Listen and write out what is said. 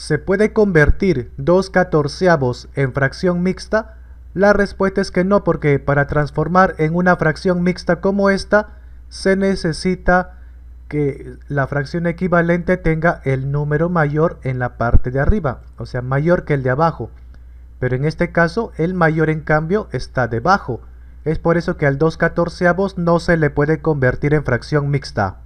¿Se puede convertir 2 catorceavos en fracción mixta? La respuesta es que no, porque para transformar en una fracción mixta como esta, se necesita que la fracción equivalente tenga el número mayor en la parte de arriba, o sea, mayor que el de abajo. Pero en este caso, el mayor en cambio está debajo. Es por eso que al 2 catorceavos no se le puede convertir en fracción mixta.